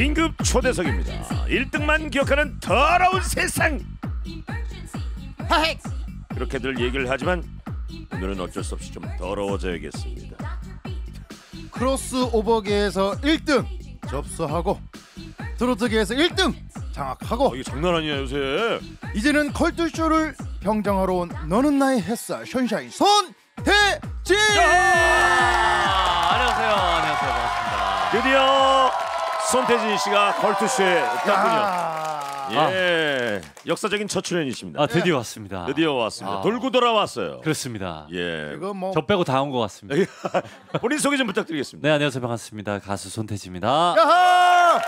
긴급 초대석입니다. 1등만 기억하는 더러운 세상. 그렇게들 얘기를 하지만 오늘은 어쩔 수 없이 좀 더러워져야겠습니다. 크로스오버계에서 1등 접수하고 트로트계에서 1등 장악하고 아, 어, 이게 장난 아니야 요새. 이제는 컬투쇼를 평정하러 온 너는 나의 햇살 션샤인 손대진. 안녕하세요. 안녕하세요. 반갑습니다. 드디어 손태진 씨가 걸투쇼에 땄군요. 예, 아. 역사적인 첫 출연이십니다. 아 드디어 왔습니다. 드디어 왔습니다. 아. 돌고 돌아왔어요. 그렇습니다. 예, 이거 뭐저 빼고 다 온 것 같습니다. 본인 소개 좀 부탁드리겠습니다. 네 안녕하세요 반갑습니다. 가수 손태진입니다. 야하!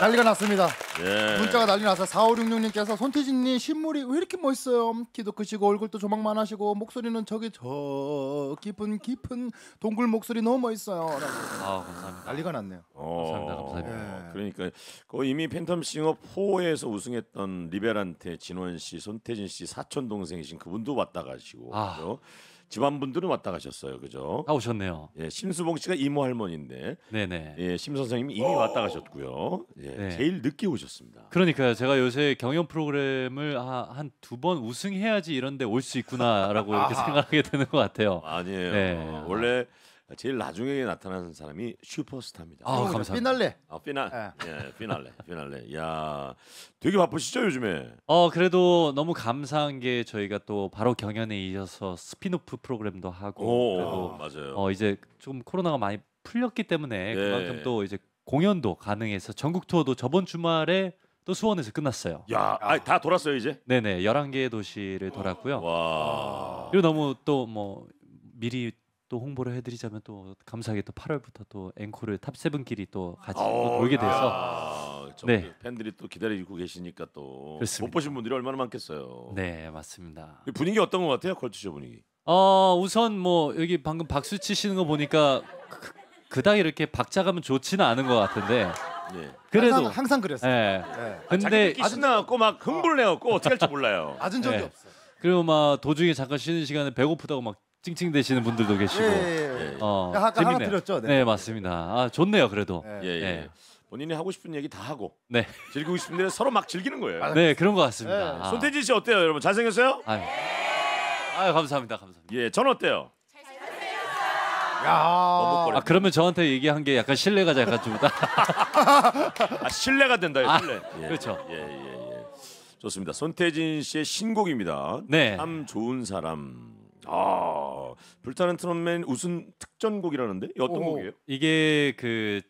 난리가 났습니다. 예. 문자가 난리 나서 4566님께서 손태진님 신물이 왜 이렇게 멋있어요? 키도 크시고 얼굴도 조망만 하시고 목소리는 저기 저 깊은 깊은 동굴 목소리 너무 멋있어요. 아 감사합니다. 난리가 났네요. 어, 감사합니다. 감사합니다. 예. 그러니까 그 이미 팬텀싱어 4에서 우승했던 리베란테, 진원 씨, 손태진 씨 사촌 동생이신 그분도 왔다 가시고 아. 그렇죠? 집안 분들은 왔다 가셨어요, 그죠? 아 오셨네요. 예, 심수봉 씨가 이모 할머니인데, 네네. 예, 심 선생님이 이미 왔다 가셨고요. 예, 네. 제일 늦게 오셨습니다. 그러니까요. 제가 요새 경연 프로그램을 아, 한두 번 우승해야지 이런데 올 수 있구나라고 이렇게 생각하게 되는 것 같아요. 아니에요. 네. 원래 제일 나중에 나타나는 사람이 슈퍼스타입니다. 아, 어, 감사합니다. 피날레. 아 피날. 예. 예, 피날레, 피날레. 야, 되게 바쁘시죠 요즘에. 어 그래도 너무 감사한 게 저희가 또 바로 경연에 이어서 스피노프 프로그램도 하고 오, 그 맞아요. 어 이제 좀 코로나가 많이 풀렸기 때문에 네. 그만큼 또 이제 공연도 가능해서 전국 투어도 저번 주말에 또 수원에서 끝났어요. 야, 아다 돌았어요 이제? 네네, 1 1개 도시를 돌았고요. 와. 그리고 너무 또뭐 미리 또 홍보를 해드리자면 또 감사하게 또 8월부터 또 앵콜을 탑세븐끼리 또 같이 또 놀게 돼서 아, 네. 그 팬들이 또 기다리고 계시니까 또 못 보신 분들이 얼마나 많겠어요. 네 맞습니다. 그 분위기 어떤 것 같아요? 컬투쇼 분위기. 어 우선 뭐 여기 방금 박수 치시는 거 보니까 그, 그닥 이렇게 박자 가면 좋지는 않은 것 같은데 예. 그래도 항상, 항상 그랬어요. 예 네. 근데 아, 기 신나갖고 막 어. 흥분을 해갖고 어떻게 할지 몰라요. 맞은 적이 네. 예. 없어. 그리고 막 도중에 잠깐 쉬는 시간에 배고프다고 막 찡찡 대시는 분들도 계시고. 예 예, 예. 예, 예. 어, 아까 하나 네 드렸죠? 네. 네. 맞습니다. 아 좋네요 그래도. 예, 예. 예. 본인이 하고 싶은 얘기 다 하고 네, 즐기고 싶은 데 서로 막 즐기는 거예요. 아, 네 그런 것 같습니다. 예. 아, 손태진 씨 어때요, 여러분? 잘생겼어요? 아유. 아유, 감사합니다, 감사합니다. 예, 전 어때요? 야. 아 그러면 저한테 얘기한 게 약간 신뢰가 약간 좀 아, 신뢰가 된다, 아, 신뢰. 예. 그렇죠. 예, 예, 예. 좋습니다. 손태진 씨의 신곡입니다. 네. 참 좋은 사람. 아 불타는 트롯맨 우승 특전곡이라는데 어떤 오. 곡이에요? 이게 그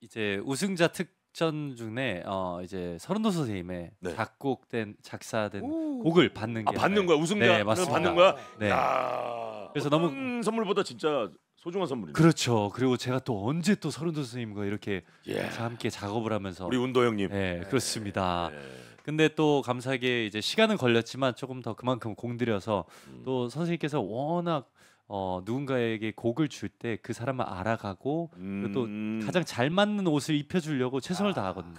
이제 우승자 특전 중에 어 이제 서른도 선생님의 네. 작곡된 작사된 오. 곡을 받는 게아 받는 예요 거야 네. 우승자 네, 받는 거야. 네. 야 그래서 너무- 선물보다 진짜 소중한 선물이네. 그렇죠. 그리고 제가 또 언제 또 서른도 선생님과 이렇게 예. 함께 작업을 하면서 우리 운도 형님. 네, 그렇습니다. 예. 근데 또 감사하게 이제 시간은 걸렸지만 조금 더 그만큼 공들여서 음. 또 선생님께서 워낙 어, 누군가에게 곡을 줄 때 그 사람을 알아가고 음. 또 가장 잘 맞는 옷을 입혀주려고 최선을 아. 다하거든요.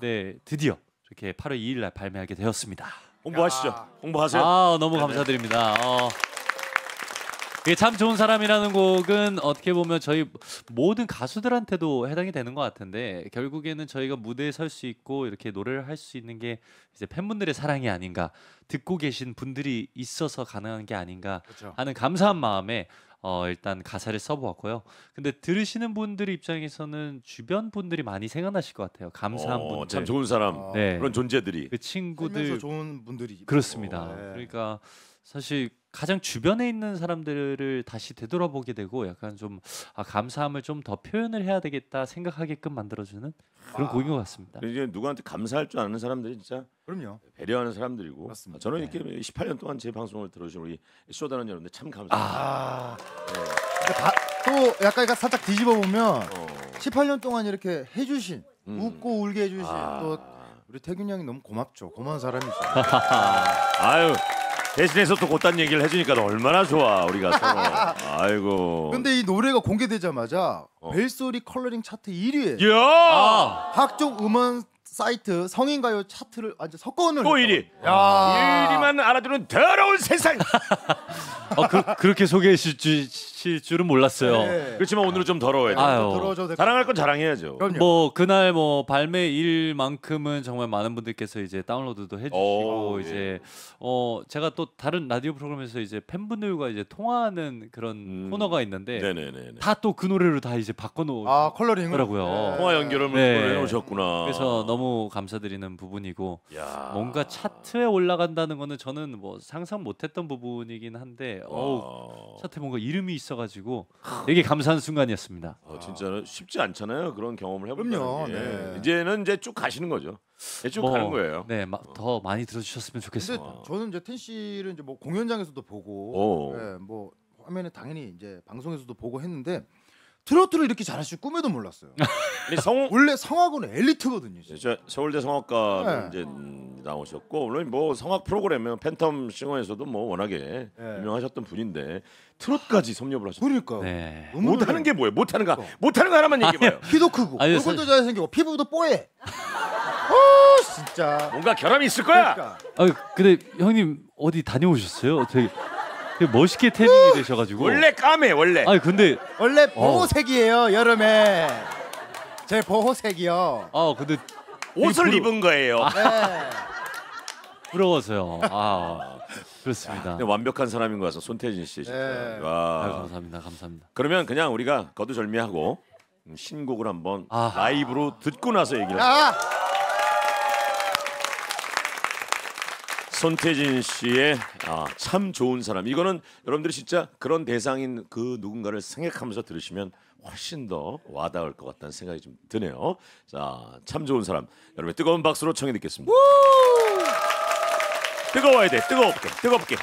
네, 드디어 이렇게 8월 2일 날 발매하게 되었습니다. 공부하시죠. 공부하세요. 아 너무 감사드립니다. 어, 예, 참 좋은 사람이라는 곡은 어떻게 보면 저희 모든 가수들한테도 해당이 되는 것 같은데 결국에는 저희가 무대에 설 수 있고 이렇게 노래를 할 수 있는 게 이제 팬분들의 사랑이 아닌가 듣고 계신 분들이 있어서 가능한 게 아닌가 그렇죠. 하는 감사한 마음에 어, 일단 가사를 써보았고요. 근데 들으시는 분들 입장에서는 주변 분들이 많이 생각나실 것 같아요. 감사한 어, 분들, 참 좋은 사람 네. 그런 존재들이 그 친구들 좋은 분들이 그렇습니다. 오, 네. 그러니까 사실 가장 주변에 있는 사람들을 다시 되돌아보게 되고 약간 좀 아, 감사함을 좀 더 표현을 해야 되겠다 생각하게끔 만들어주는 그런 아, 곡인 것 같습니다. 이제 누구한테 감사할 줄 아는 사람들이 진짜 그럼요 배려하는 사람들이고 맞습니다. 아, 저는 이렇게 네. 18년 동안 제 방송을 들어주신 우리 쇼다는 여러분들 참 감사합니다. 아~, 아. 네. 바, 또 약간 살짝 뒤집어 보면 어. 18년 동안 이렇게 해주신 음. 웃고 울게 해주신 아~ 또 우리 태균 형이 너무 고맙죠. 고마운 사람이죠. 아유. 대신해서 또 곧단 얘기를 해주니까 얼마나 좋아 우리가 서로. 아이고. 근데 이 노래가 공개되자마자 어. 벨소리 컬러링 차트 1위에. 야. 아, 각종 음원 사이트 성인 가요 차트를 완전 석권을. 또 1위. 야. 1위만 알아주는 더러운 세상. 어, 그, 렇게 소개해 주실 줄은 몰랐어요. 네. 그렇지만 오늘은 좀 더러워요. 아유. 자랑할 건 자랑해야죠. 그럼요. 뭐 그날 뭐 발매일만큼은 정말 많은 분들께서 이제 다운로드도 해주시고 오, 예. 이제 어 제가 또 다른 라디오 프로그램에서 이제 팬분들과 이제 통화하는 그런 음. 코너가 있는데 다 또 그 노래로 다 이제 바꿔놓으더라고요. 아 컬러링을 네. 통화 연결을 네. 해놓으셨구나. 그래서 너무 감사드리는 부분이고 야. 뭔가 차트에 올라간다는 거는 저는 뭐 상상 못했던 부분이긴 한데 했는데 어 차태 뭔가 이름이 있어가지고 되게 감사한 순간이었습니다. 어, 진짜는 쉽지 않잖아요. 그런 경험을 해보면 요 예. 네. 이제는 이제 쭉 가시는 거죠. 쭉 뭐, 가는 거예요. 네, 마, 어. 더 많이 들어주셨으면 좋겠습니다. 저는 이제 텐 씨를 이제 뭐 공연장에서도 보고 오. 예, 뭐 화면에 당연히 이제 방송에서도 보고 했는데 트로트를 이렇게 잘할 줄 꿈에도 몰랐어요. 성... 원래 성악은 엘리트거든요. 진짜. 서울대 성악과 네. 이제 나오셨고 물론 뭐 성악 프로그램은 팬텀 싱어에서도 뭐 워낙에 네. 유명하셨던 분인데 트롯까지 섭렵을 하셨어요. 그러니까 네. 못하는 게 뭐예요? 못하는 거 그러니까. 못하는 거 하나만 얘기해봐요. 키도 크고 얼굴도 잘생기고 피부도 뽀해. 오, 아, 진짜 뭔가 결함이 있을 거야. 그러니까. 아 근데 형님 어디 다녀오셨어요? 되게 그 멋있게 태닝이 되셔가지고 원래 까매 원래. 아니 근데 원래 어. 보호색이에요 여름에. 제 보호색이요. 아 근데 옷을 부러... 입은 거예요. 아. 네. 부러워서요. 아 그렇습니다. 야, 완벽한 사람인 거 같아서 손태진 씨진 네. 와. 아유, 감사합니다. 감사합니다. 그러면 그냥 우리가 거두절미하고 신곡을 한번 아. 라이브로 듣고 나서 얘기를. 아. 손태진 씨의 아, 참 좋은 사람. 이거는 여러분들이 진짜 그런 대상인 그 누군가를 생각하면서 들으시면 훨씬 더 와닿을 것 같다는 생각이 좀 드네요. 자, 참 좋은 사람. 여러분의 뜨거운 박수로 청해 듣겠습니다. 뜨거워야 돼. 뜨거워볼게. 뜨거워볼게.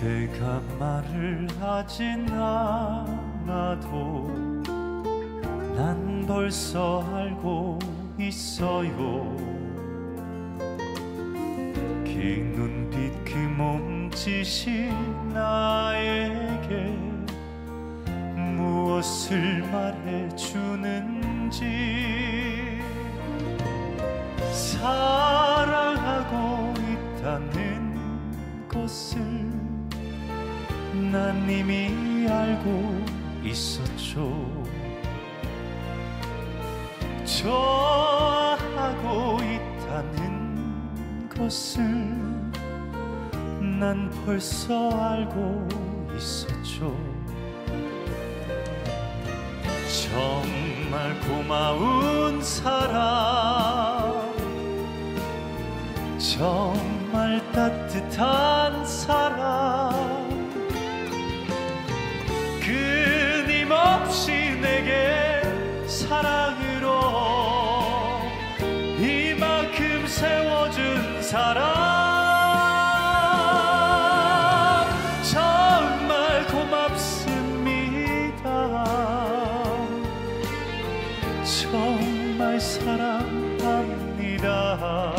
내가 말을 하진 않아도 난 벌써 알고 있어요 긴 눈빛 긴 그 몸짓이 나에게 무엇을 말해주는지 사랑하고 있다는 것을 하나님이 알고 있었죠. 저하고 있다는 것을 난 벌써 알고 있었죠. 정말 고마운 사람, 정말 따뜻한 사람. 내게 사랑으로 이만큼 세워준 사람 정말 고맙습니다 정말 사랑합니다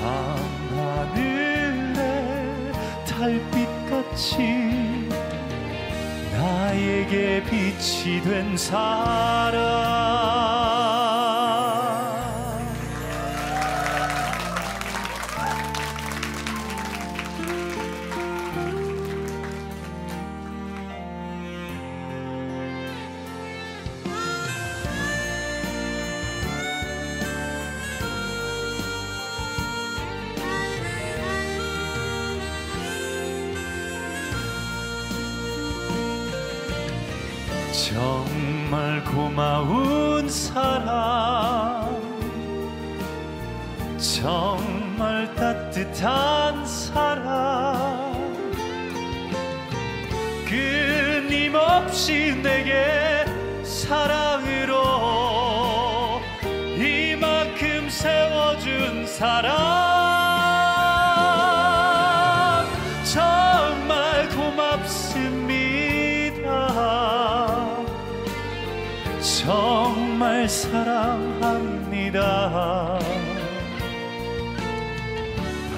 밤하늘의 달빛같이 나게 빛이 된 사람 고마운 사람 저 정말 사랑합니다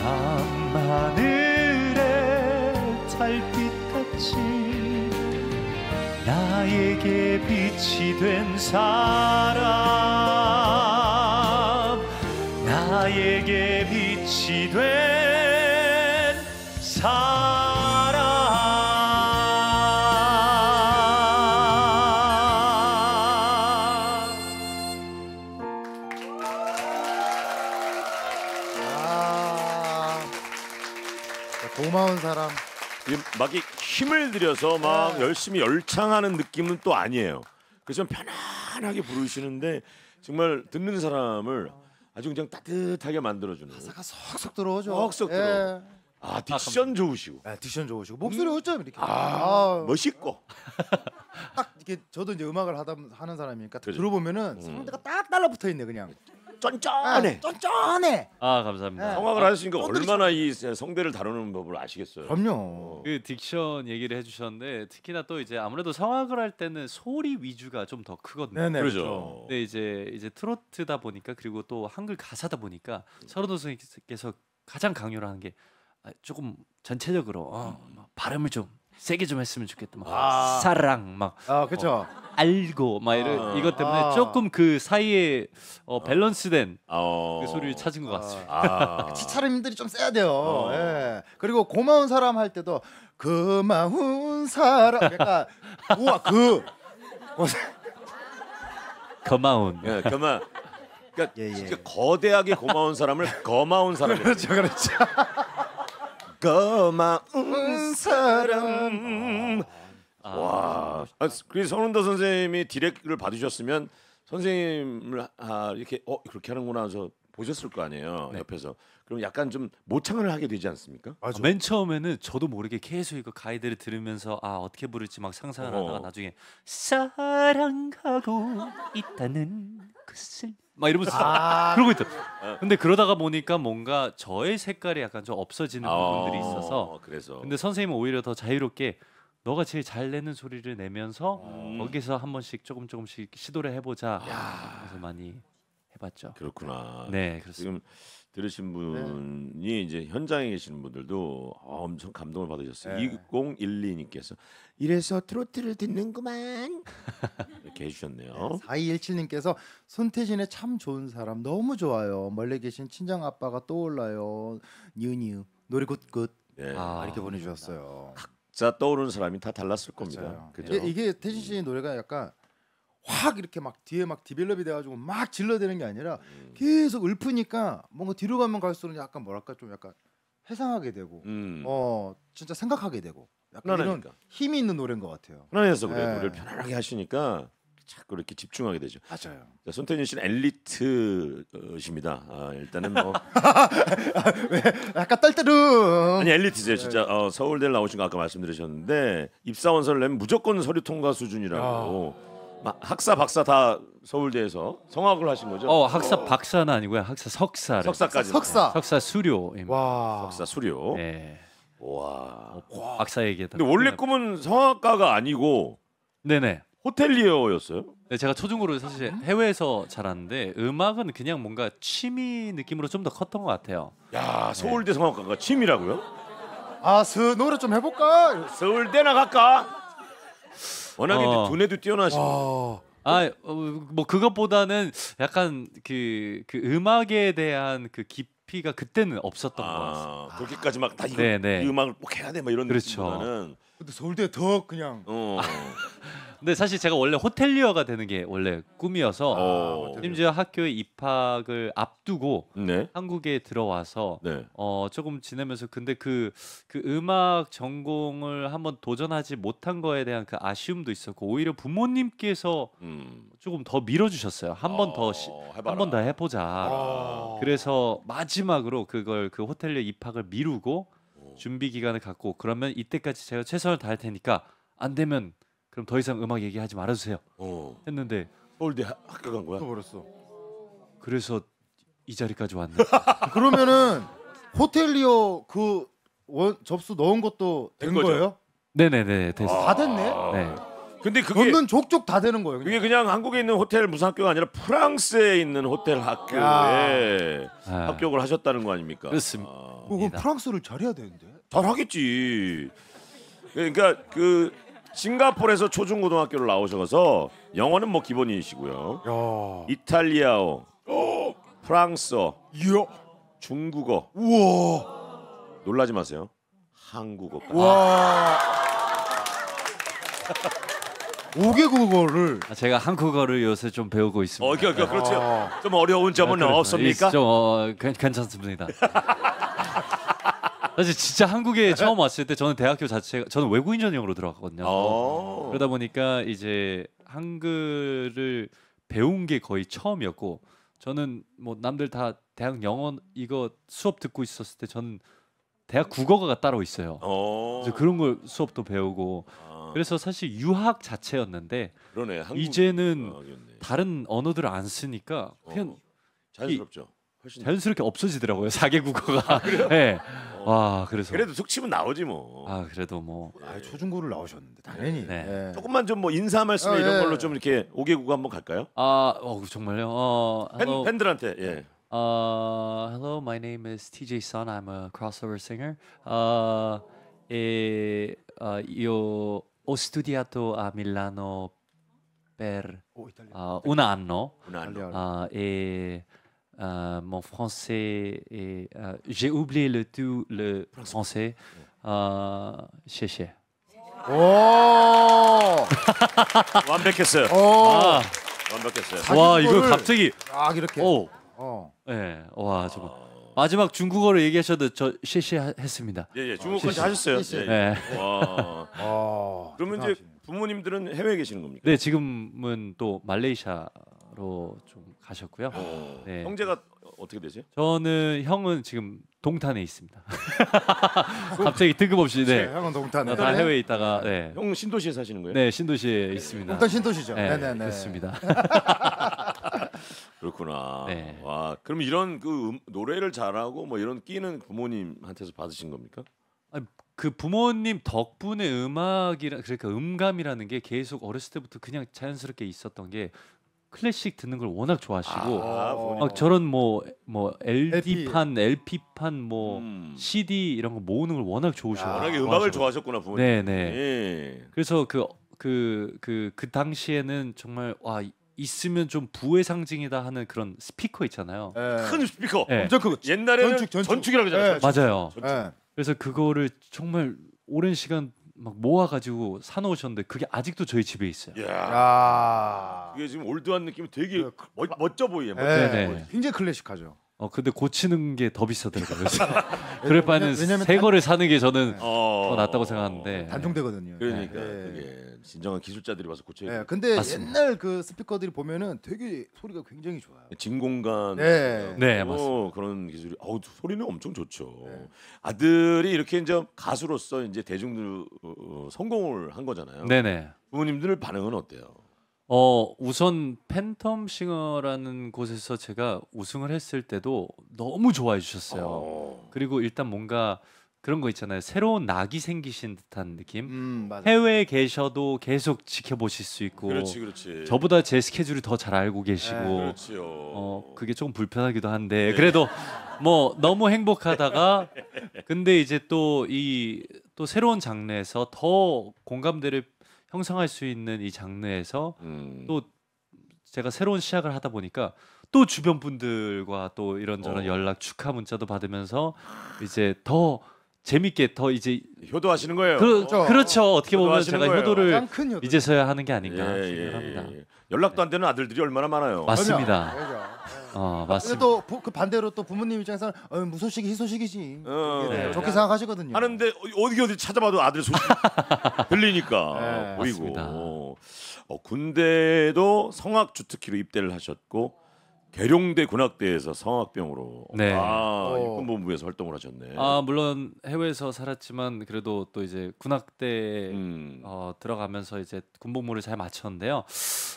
밤하늘의 달빛같이 나에게 빛이 된 사람 사람. 막이 힘을 들여서 막 네. 열심히 열창하는 느낌은 또 아니에요. 그래서 편안하게 부르시는데 정말 듣는 사람을 아주 그냥 따뜻하게 만들어주는. 가사가 석석 들어오죠. 석석 들어. 예. 아 딕션 아, 좋으시고. 네, 딕션 좋으시고 목소리 음. 어쩜 이렇게. 아, 아 멋있고. 딱 이렇게 저도 이제 음악을 하다 하는 사람이니까 들어보면은 음. 상대가 딱 달라붙어 있네 그냥. 쫀쫀해. 아, 쫀쫀해. 아 감사합니다. 네. 성악을 하셨으니까 어, 얼마나 이 성대를 다루는 법을 아시겠어요. 그럼요. 그 딕션 얘기를 해주셨는데 특히나 또 이제 아무래도 성악을 할 때는 소리 위주가 좀 더 크거든요. 네네, 그렇죠. 근데 이제 이제 트로트다 보니까 그리고 또 한글 가사다 보니까 서른호 선생님께서 가장 강요를 하는 게 아, 조금 전체적으로 어, 뭐 발음을 좀 세게 좀 했으면 좋겠다. 막 아. 사랑 막. 아 그렇죠. 어, 알고 막 이런 아. 이것 때문에 아. 조금 그 사이에 어, 아. 밸런스된 어. 그 소리를 찾은 것 같습니다. 그 치찰음들이 좀 세야 돼요. 어. 예. 그리고 고마운 사람 할 때도 고마운 사람. 그러 우와 그. 고마운. 예, 고마. 그러니까 예, 예. 진짜 거대하게 고마운 사람을 거마운 사람 그렇죠, 그렇죠. 고마운 사람. 아, 와, 아, 아 그 선운다 선생님이 디렉을 받으셨으면 선생님을 아, 이렇게 어 그렇게 하는구나 해서 보셨을 거 아니에요 네. 옆에서 그럼 약간 좀 모창을 하게 되지 않습니까? 아, 맨 처음에는 저도 모르게 계속 이거 가이드를 들으면서 아 어떻게 부를지 막상상 어. 하다가 나중에 사랑하고 있다는 것을 막 이러면서 아. 그러고 있더. 근데 그러다가 보니까 뭔가 저의 색깔이 약간 좀 없어지는 아, 부분들이 있어서. 그래서. 근데 선생님은 오히려 더 자유롭게 너가 제일 잘 내는 소리를 내면서 음. 거기서 한 번씩 조금 조금씩 시도를 해보자. 그래서 많이 해봤죠. 그렇구나. 네, 그렇습니다. 지금 들으신 분이 이제 현장에 계시는 분들도 엄청 감동을 받으셨어요. 네. 2012님께서 이래서 트로트를 듣는구만 이렇게 해주셨네요. 4217님께서 손태진의 참 좋은 사람 너무 좋아요. 멀리 계신 친정 아빠가 떠올라요. 뉴뉴 노래 굿굿 네. 아, 이렇게 보내주셨어요. 각자 떠오르는 사람이 다 달랐을 겁니다. 맞아죠 이게, 이게 태진 씨 노래가 약간 확 이렇게 막 뒤에 막 디벨롭이 돼가지고 막 질러대는 게 아니라 음. 계속 읊으니까 뭔가 뒤로 가면 갈수록 약간 뭐랄까 좀 약간 회상하게 되고 음. 어 진짜 생각하게 되고 약간 그러니까. 이런 힘이 있는 노래인 것 같아요. 편안해서 그래 예. 노래를 편안하게 하시니까 자꾸 이렇게 집중하게 되죠. 맞아요. 손태진 씨는 엘리트십니다. 아, 일단은 뭐 약간 떨떠름. 아니 엘리트세요 네. 진짜 어, 서울대 나오신 거 아까 말씀드리셨는데 입사원서를 내면 무조건 서류 통과 수준이라고 아. 막 학사 박사 다 서울대에서 성악을 하신 거죠? 어 학사 박사는 아니고요. 학사 석사를 석사까지 석사. 석사 수료 와. 석사 수료. 예. 와. 박사 얘기에 근데 원래 네. 꿈은 성악가가 아니고 네네. 호텔리어였어요? 네, 제가 초중고를 사실 어? 해외에서 자랐는데 음악은 그냥 뭔가 취미 느낌으로 좀 더 컸던 것 같아요. 야 서울대 네. 성악가가 취미라고요? 아, 스, 노래 좀 해볼까? 서울대나 갈까? 워낙에 어. 두뇌도 뛰어나시고 어. 아, 어, 뭐 그것보다는 약간 그, 그 음악에 대한 그 깊, 피가 그때는 없었던 것 같습니다. 그렇게까지 아, 막다 이, 네, 네. 이 음악을 꼭 해야 돼막 이런 그렇죠. 느낌보다는 근데 서울대 더 그냥 어. 아. 근데 사실 제가 원래 호텔리어가 되는 게 원래 꿈이어서 아, 어. 심지어 학교에 입학을 앞두고 네. 한국에 들어와서 네. 어, 조금 지내면서 근데 그, 그 음악 전공을 한번 도전하지 못한 거에 대한 그 아쉬움도 있었고 오히려 부모님께서 음. 조금 더 밀어주셨어요. 한 번 더 한 번더 어, 해보자. 아. 그래서 마지막으로 그걸 그 호텔리어 입학을 미루고 준비 기간을 갖고 그러면 이때까지 제가 최선을 다할 테니까 안 되면 그럼 더 이상 음악 얘기하지 말아주세요. 어. 했는데 서울대 학교 간 거야? 버렸어. 그래서 이 자리까지 왔네. 그러면은 호텔리어 그 원, 접수 넣은 것도 된, 된 거예요? 네네네 됐어. 다 됐네. 네. 근데 그게 걷는 족족 다 되는 거예요. 그냥. 이게 그냥 한국에 있는 호텔 무슨 학교가 아니라 프랑스에 있는 호텔 아. 학교에 아. 합격을 하셨다는 거 아닙니까? 그렇습니다. 아. 그럼 프랑스를 잘해야 되는데. 잘하겠지. 그러니까 그 싱가포르에서 초중고등학교를 나오셔서 영어는 뭐 기본이시고요. 야. 이탈리아어, 어. 프랑스어, 야. 중국어. 우와. 놀라지 마세요. 한국어까지. 5개국어를 아, 제가 한국어를 요새 좀 배우고 있습니다. 어, 그, 그, 그렇죠. 아. 좀 어려운 점은 아, 없습니까? 좀 어, 괜, 괜찮습니다. 사실 진짜 한국에 처음 왔을 때 저는 대학교 자체가 저는 외국인 전형으로 들어갔거든요. 오. 어. 그러다 보니까 이제 한글을 배운 게 거의 처음이었고 저는 뭐 남들 다 대학 영어 이거 수업 듣고 있었을 때 저는 대학 국어가 따로 있어요. 어. 그래서 그런 걸 수업도 배우고 아. 그래서 사실 유학 자체였는데 그러네. 한국 이제는 음 다른 언어들을 안 쓰니까 그냥 어. 자연스럽죠. 훨씬 자연스럽게 없어지더라고요. 4개 국어가. 아, 네. 어. 와, 그래서 그래도 속침은 나오지 뭐. 아, 그래도 뭐 아, 초중고를 나오셨는데 당연히. 네. 예. 조금만 좀 뭐 인사 말씀 아, 어, 이런 예. 걸로 좀 이렇게 5개국 한번 갈까요? 아, 어, 정말요. 어, 팬, h 팬들한테 예. Uh, 어, e l l o my name is TJ Sun. I'm a crossover singer. Uh, eh, ho studiato a Milano per oh, uh, un anno, uh, et uh, mon français j'ai oublié le tout le français Oh! 마지막 중국어로 얘기하셔도 저 실시 했습니다. 예, 예. 중국까지 하셨어요. 예. 네. 와. 아, 그러면 이제 대단하시네. 부모님들은 해외에 계시는 겁니까? 네, 지금은 또 말레이시아로 좀 가셨고요. 어. 네. 형제가 어떻게 되세요? 저는 형은 지금 동탄에 있습니다. 갑자기 등급 없이 네. 네. 형은 동탄에. 다 해외에 있다가 네. 네. 형 신도시에 사시는 거예요? 네, 신도시에 있습니다. 일단 신도시죠. 네, 네네네. 그렇습니다. 그렇구나. 네. 와, 그럼 이런 그 음, 노래를 잘하고 뭐 이런 끼는 부모님한테서 받으신 겁니까? 아니, 그 부모님 덕분에 음악이라 그러니까 음감이라는 게 계속 어렸을 때부터 그냥 자연스럽게 있었던 게 클래식 듣는 걸 워낙 좋아하시고 아, 막 저런 뭐뭐 뭐 LD 판, LP 판뭐 음. CD 이런 거 모으는 걸 워낙 좋으셔. 아, 워낙에 음악을 좋아하셨구나 부모님. 네네. 네. 예. 그래서 그그그그 그, 그 당시에는 정말 와 있으면 좀 부의 상징이다 하는 그런 스피커 있잖아요. 예. 큰 스피커. 네. 엄청 크고 옛날에는 전축, 전축. 이라고 하잖아요. 네. 맞아요. 예. 그래서 그거를 정말 오랜 시간 막 모아가지고 사놓으셨는데 그게 아직도 저희 집에 있어요. 야. 야. 이게 지금 올드한 느낌이 되게 그 멋, 멋져 보이네. 예. 네 굉장히 클래식하죠. 어 근데 고치는 게 더 비싸더라고요. 그럴 바에는 왜냐면 새 거를 사는 게 저는 네. 어, 더 낫다고 생각하는데 네, 단종되거든요. 그러니까 예. 그게 진정한 기술자들이 와서 고쳐야 예, 돼. 근데 맞습니다. 옛날 그 스피커들이 보면은 되게 소리가 굉장히 좋아요. 진공관 네. 네, 맞습니다. 그런 기술이 어 소리는 엄청 좋죠. 아들이 이렇게 이제 가수로서 이제 대중들 어, 어 성공을 한 거잖아요. 네네 부모님들 반응은 어때요? 어 우선 팬텀 싱어라는 곳에서 제가 우승을 했을 때도 너무 좋아해 주셨어요. 어. 그리고 일단 뭔가 그런 거 있잖아요. 새로운 낙이 생기신 듯한 느낌. 음, 해외에 계셔도 계속 지켜보실 수 있고. 그렇지, 그렇지. 저보다 제 스케줄을 더잘 알고 계시고. 에, 네, 그렇지요. 어, 그게 조금 불편하기도 한데 네. 그래도 뭐 너무 행복하다가 근데 이제 또 이또 또 새로운 장르에서 더 공감대를 형성할 수 있는 이 장르에서 음. 또 제가 새로운 시작을 하다 보니까 또 주변 분들과 또 이런저런 어. 연락 축하 문자도 받으면서 이제 더 재밌게 더 이제 효도하시는 거예요. 그, 어. 그렇죠. 어떻게 보면 제가 거예요. 효도를 이제서야 하는 게 아닌가 예, 생각합니다. 예, 예, 예. 연락도 안 되는 아들들이 얼마나 많아요. 맞습니다. 맞아. 어, 맞습니다. 또그 반대로 또 부모님 입장에서는 어, 무소식이 희소식이지 어. 네. 좋게 생각하시거든요. 하는데 어- 디 어디 찾아봐도 아들 소식 들리니까 네, 보이고 맞습니다. 어, 군대도 성악 주특기로 입대를 하셨고 계룡대 군악대에서 성악병으로 네. 아 육군본부에서 어. 활동을 하셨네. 아 물론 해외에서 살았지만 그래도 또 이제 군악대 음. 어, 들어가면서 이제 군복무를 잘 마쳤는데요.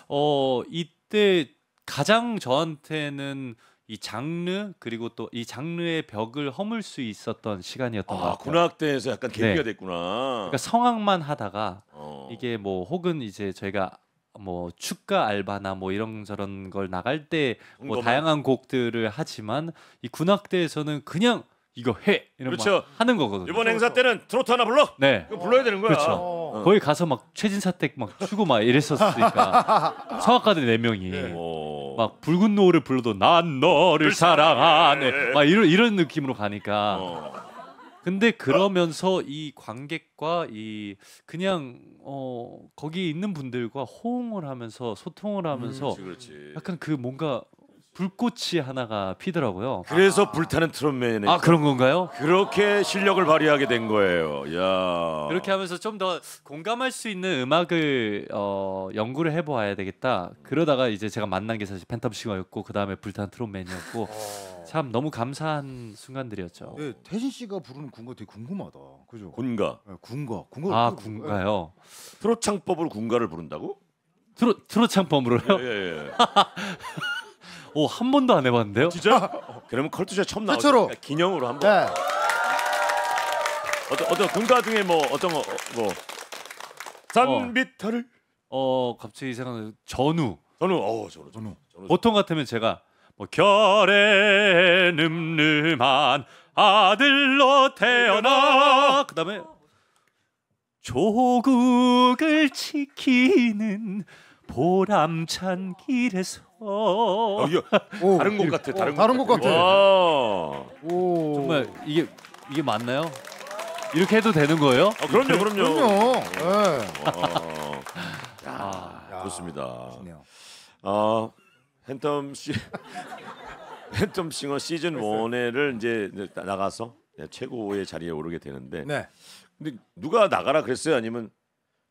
어 이때 가장 저한테는 이 장르 그리고 또 이 장르의 벽을 허물 수 있었던 시간이었던 아, 것 같아요. 고등학 에서 약간 네. 계기가 네. 됐구나. 그러니까 성악만 하다가 어. 이게 뭐 혹은 이제 저희가 뭐 축가 알바나 뭐 이런 저런 걸 나갈 때 뭐 다양한 곡들을 하지만 이 군악대에서는 그냥 이거 해 이런 그렇죠. 하는 거거든요. 이번 행사 때는 트로트 하나 불러. 네. 이거 불러야 되는 거야. 그렇죠. 어. 거기 가서 막 최진 사댁막 추고 막 이랬었으니까 성악가들 네 명이 네. 막 붉은 노을을 불러도 난 너를 사랑하네 막 이런 이런 느낌으로 가니까 어. 근데 그러면서 이 관객과 이 그냥 어 거기 있는 분들과 호응을 하면서 소통을 하면서 음, 그렇지, 그렇지. 약간 그 뭔가 불꽃이 하나가 피더라고요. 그래서 아. 불타는 트롯맨이 아 그런 건가요? 그렇게 실력을 발휘하게 된 거예요. 야. 이렇게 하면서 좀 더 공감할 수 있는 음악을 어, 연구를 해보아야 되겠다. 그러다가 이제 제가 만난 게 사실 팬텀 싱어였고 그 다음에 불타는 트롯맨이었고 어. 참 너무 감사한 순간들이었죠. 예, 태진 씨가 부르는 군가 되게 궁금하다. 그죠? 군가. 예, 군가. 군가. 아 군가요. 트롯 창법으로 군가를 부른다고? 트롯 트롯 창법으로요? 예, 예, 예. 오한 번도 안 해봤는데요. 진짜? 그러면 컬투쇼 처음 나오죠. 최초로. 그러니까 기념으로 한번. 네. 어떤 어떤 군가 중에 뭐 어떤 거, 어, 뭐 산비타를 어. 어 갑자기 생각나 전우. 전우 어 전우 전우. 전우. 보통 같으면 제가 뭐 결에 늠름한 아들로 태어나 그다음에 조국을 지키는 보람찬 길에서 여기 다른 곳 같아 다른, 다른 곳 같아 와. 오. 정말 이게 이게 맞나요? 이렇게 해도 되는 거예요? 아, 그럼요 그럼요 그럼요 네. 예. 야, 야, 좋습니다 좋네요. 어, 팬텀 씨 팬텀 싱어 시즌 원에를 이제 나가서 네, 최고의 자리에 오르게 되는데 네. 근데 누가 나가라 그랬어요? 아니면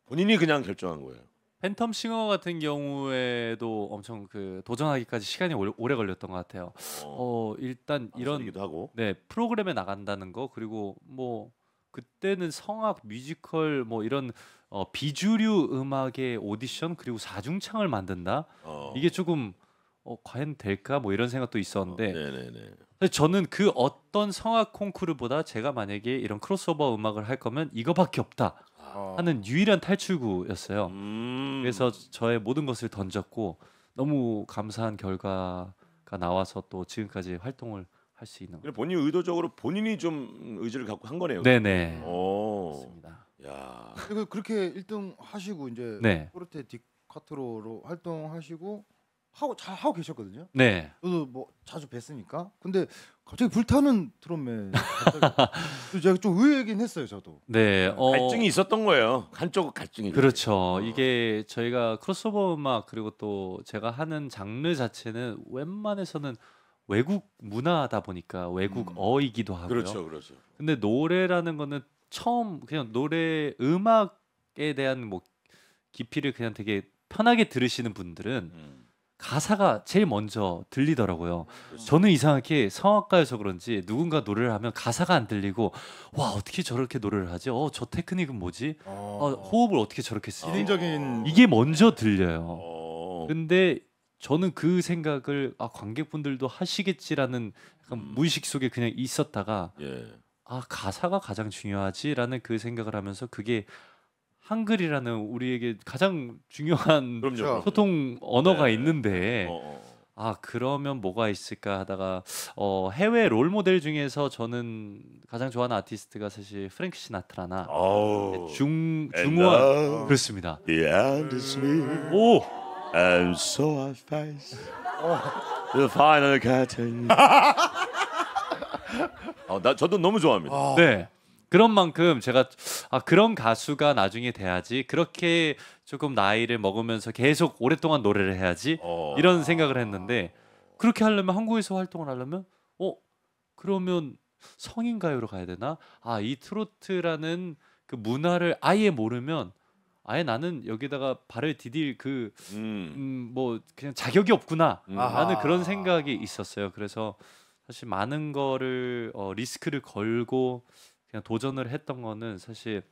본인이 그냥 결정한 거예요? 팬텀 싱어 같은 경우에도 엄청 그 도전하기까지 시간이 오래, 오래 걸렸던 것 같아요. 어, 어 일단 아, 이런 하고. 네 프로그램에 나간다는 거 그리고 뭐 그때는 성악 뮤지컬 뭐 이런 어, 비주류 음악의 오디션 그리고 사중창을 만든다 어. 이게 조금 어, 과연 될까 뭐 이런 생각도 있었는데 어, 네네네. 저는 그 어떤 성악 콩쿠르보다 제가 만약에 이런 크로스오버 음악을 할 거면 이거밖에 없다 어. 하는 유일한 탈출구였어요. 음. 그래서 저의 모든 것을 던졌고 너무 감사한 결과가 나와서 또 지금까지 활동을 할 수 있는. 그 본인 의도적으로 본인이 좀 의지를 갖고 한 거네요. 네네. 오. 맞습니다. 야. 그리고 그렇게 1등 하시고 이제 네. 포르테 디카트로로 활동하시고 하고 잘 하고 계셨거든요. 네. 저도 뭐 자주 뵀으니까. 근데 갑자기 불타는 드럼맨. 제가 좀의외긴 했어요, 저도. 네, 네. 어... 갈증이 있었던 거예요. 한쪽 갈증이. 그렇죠. 어. 이게 저희가 크로스오버 음악 그리고 또 제가 하는 장르 자체는 웬만해서는 외국 문화다 보니까 외국어이기도 음. 하고요. 그렇죠, 그렇죠. 근데 노래라는 거는 처음 그냥 노래 음악에 대한 뭐 깊이를 그냥 되게 편하게 들으시는 분들은 음. 가사가 제일 먼저 들리더라고요. 그렇죠. 저는 이상하게 성악가여서 그런지 누군가 노래를 하면 가사가 안 들리고 와 어떻게 저렇게 노래를 하지? 어저 테크닉은 뭐지? 어. 어, 호흡을 어떻게 저렇게 쓰지? 기능적인 이게 먼저 들려요. 어. 근데 저는 그 생각을 아 관객분들도 하시겠지라는 약간 음. 무의식 속에 그냥 있었다가 예. 아 가사가 가장 중요하지라는 그 생각을 하면서 그게 한글이라는 우리에게 가장 중요한 그럼요. 그렇죠. 소통 언어가 네. 있는데 어, 어, 어. 아 그러면 뭐가 있을까 하다가 어, 해외 롤 모델 중에서 저는 가장 좋아하는 아티스트가 사실 프랭크 시나트라나 oh. 중 중원 그렇습니다. 오. And so I face the final curtain. 어, 나 저도 너무 좋아합니다. 아. 네. 그런 만큼 제가 아 그런 가수가 나중에 돼야지 그렇게 조금 나이를 먹으면서 계속 오랫동안 노래를 해야지 어. 이런 생각을 했는데 그렇게 하려면 한국에서 활동을 하려면 어 그러면 성인 가요로 가야 되나 아 이 트로트라는 그 문화를 아예 모르면 아예 나는 여기다가 발을 디딜 그뭐 음. 음 뭐 그냥 자격이 없구나 음. 라는 아. 그런 생각이 있었어요 그래서 사실 많은 거를 어, 리스크를 걸고 그냥 도전을 했던 거는 사실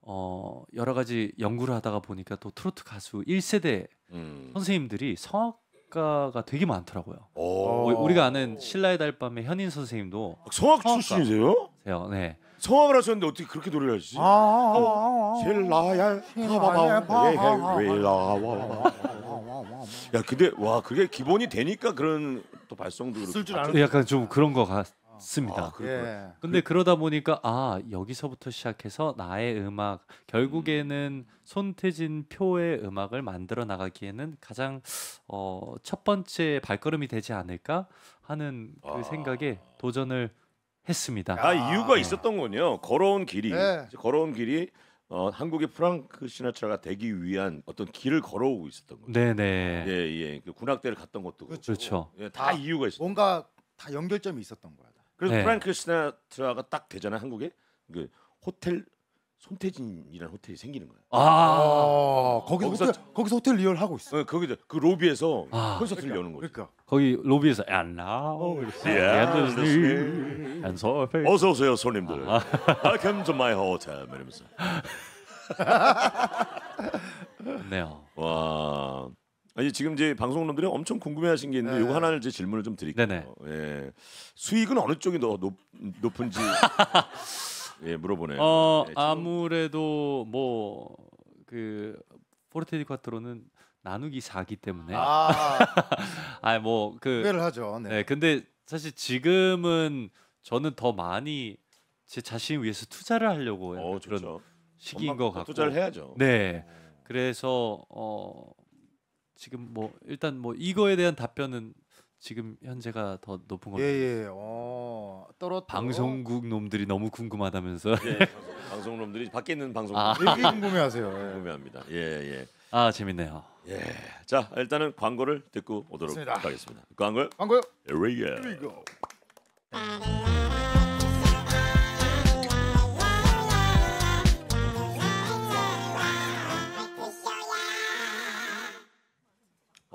어 여러 가지 연구를 하다가 보니까 또 트로트 가수 1세대 음. 선생님들이 성악가가 되게 많더라고요. 우- 리가 아는 신라의 달밤의 현인 선생님도 아, 성악 출신이세요? 세요. 네. 성악을 하셨는데 어떻게 그렇게 노래를 하시지? 아, 아, 셀라야 하바바 웨라와 야 근데 와 그게 기본이 되니까 그런 또 발성도 쓸줄 그렇고 아는- 약간 좀 그런 거 같, 맞습니다. 아, 그런구나 예. 데 그러다 보니까 아 여기서부터 시작해서 나의 음악 결국에는 손태진 표의 음악을 만들어 나가기에는 가장 어, 첫 번째 발걸음이 되지 않을까 하는 그 아. 생각에 도전을 했습니다. 아 이유가 네. 있었던 군요 걸어온 길이 네. 그렇죠. 걸어온 길이 어, 한국의 프랑크 시나트가 되기 위한 어떤 길을 걸어오고 있었던 거죠. 네네. 예, 예. 그 군악대를 갔던 것도 그렇죠. 그렇죠. 예, 다 아, 이유가 있어 뭔가 다 연결점이 있었던 거야. 그래서 네. 프랭크 시나트라가 딱 되잖아 한국에 그 호텔 손태진이라는 호텔이 생기는 거야. 아, 아 거기서 거기서, 호텔, 거기서 호텔 리얼 하고 있어. 어, 거기서 그 로비에서 아. 콘서트를 그러니까, 여는 거지. 그러니까 거기 로비에서 and now 어, yeah. and so 어서 오세요 손님들. 아. Welcome to my hotel. 이러면서. 네요. 와. 아니 지금 이제 방송놈들이 엄청 궁금해하신 게 있는데 네. 이거 하나를 제 질문을 좀 드릴게요. 네네. 예. 수익은 어느 쪽이 더 높, 높은지 예 물어보네요. 어 예, 지금. 아무래도 뭐 그 포르테디 콰트로는 나누기 4기 때문에 아, 뭐그 후회를 하죠. 네. 네, 근데 사실 지금은 저는 더 많이 제자신 위해서 투자를 하려고 어, 그런 좋죠. 시기인 것 같고 투자를 해야죠. 네. 어. 그래서 어 지금 뭐 일단 뭐 이거에 대한 답변은 지금 현재가 더 높은 거예요. 예, 예. 어, 떨어 방송국 놈들이 너무 궁금하다면서. 예, 방송 놈들이 밖에 있는 방송 아. 궁금해하세요. 예. 궁금합니다 예, 예. 아 재밌네요. 예. 자 일단은 광고를 듣고 오도록 맞습니다. 하겠습니다. 광고. 광고요. Here we go.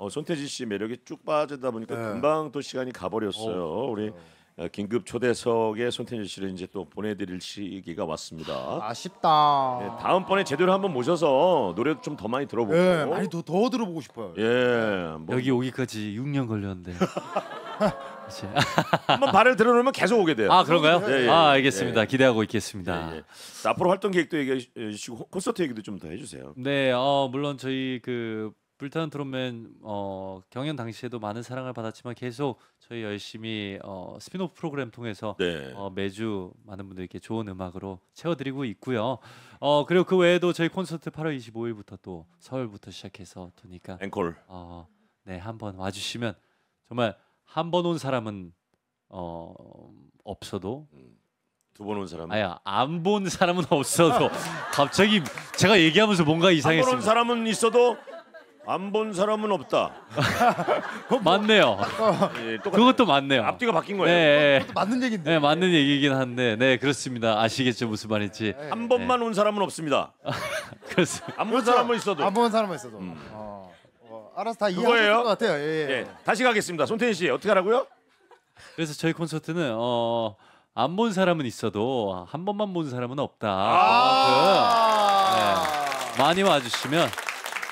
어, 손태진 씨매력이쭉 빠지다 보니까 네. 금방 또 시간이 가버렸어요. 어, 그렇죠. 우리 어, 긴급 초대석에 손태진 씨를 이제 또 보내드릴 시기가 왔습니다. 아쉽다. 예, 다음번에 제대로 한번 모셔서 노래도 좀 더 많이 들어보고. 예, 많이 더, 더 들어보고 싶어요. 예, 뭐 여기 오기까지 6년 걸렸는데. 한번 발을 들어놓으면 계속 오게 돼요. 아 그런가요? 예, 예, 아 알겠습니다. 예. 예. 기대하고 있겠습니다. 자, 예, 예. 앞으로 활동 계획도 얘기해 주시고 콘서트 얘기도 좀 더 해주세요. 네, 어, 물론 저희 그 불타는 트롯맨 어, 경연 당시에도 많은 사랑을 받았지만 계속 저희 열심히 어, 스피노프 프로그램 통해서 네. 어, 매주 많은 분들께 좋은 음악으로 채워드리고 있고요. 어, 그리고 그 외에도 저희 콘서트 8월 25일부터 또 서울부터 시작해서 도니까 앵콜. 어, 네, 한번 와주시면 정말 한 번 온 사람은 어, 없어도 음. 두번 온 사람. 아야 안 본 사람은 없어도 갑자기 제가 얘기하면서 뭔가 이상했습니 한번온 사람은 있어도 안본 사람은 없다. 뭐? 맞네요. 아, 예, 그것도 맞네요. 앞뒤가 바뀐 거예요. 네, 네, 맞는 얘긴데. 네, 맞는 얘기긴 한데, 네, 그렇습니다. 아시겠죠 무슨 말인지. 네. 한 번만 네. 온 사람은 없습니다. 그렇습니다. 안본 그렇죠. 사람은 있어도. 안 본 사람은 있어도. 음. 어. 어, 알아서 다 이해하실 것 같아요. 예, 예. 예, 다시 가겠습니다. 손태인 씨 어떻게 하라고요? 그래서 저희 콘서트는 어, 안본 사람은 있어도 한 번만 본 사람은 없다. 그만큼 아. 그, 네. 많이 와주시면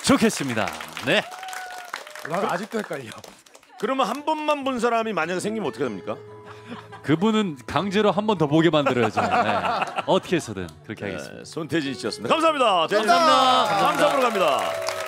좋겠습니다. 네. 난 아직도 헷갈려. 그러면 한 번만 본 사람이 만약 생기면 어떻게 됩니까? 그분은 강제로 한 번 더 보게 만들어야죠. 네. 어떻게 해서든 그렇게 네, 하겠습니다. 손태진 씨였습니다. 감사합니다. 감사합니다. 감사합니다. 감사합니다. 감사합니다.